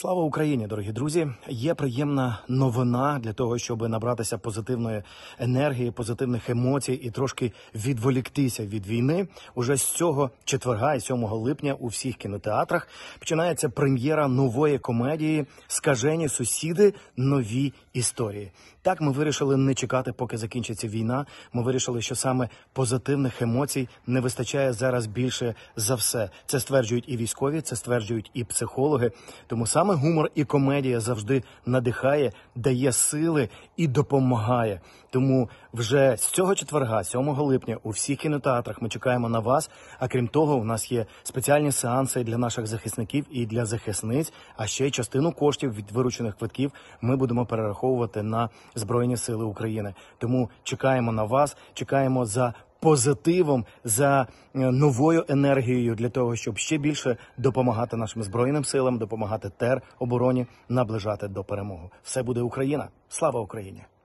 Слава Україні, дорогі друзі! Є приємна новина для того, щоб набратися позитивної енергії, позитивних емоцій і трошки відволіктися від війни. Уже з цього четверга і 7 липня у всіх кінотеатрах починається прем'єра нової комедії Скажені сусіди нові історії. Так ми вирішили не чекати, поки закінчиться війна. Ми вирішили, що саме позитивних емоцій не вистачає зараз більше за все. Це стверджують і військові, це стверджують і психологи. Тому саме. Саме гумор і комедія завжди надихає, дає сили і допомагає. Тому вже з цього четверга, 7 липня, у всіх кінотеатрах ми чекаємо на вас. А крім того, у нас є спеціальні сеанси для наших захисників і для захисниць. А ще й частину коштів від виручених квитків ми будемо перераховувати на збройні сили України. Тому чекаємо на вас, чекаємо за позитивом, за е, новою енергією для того, щоб ще більше допомагати нашим збройним силам, допомагати теробороні, наближати до перемоги. Все буде Україна. Слава Україні!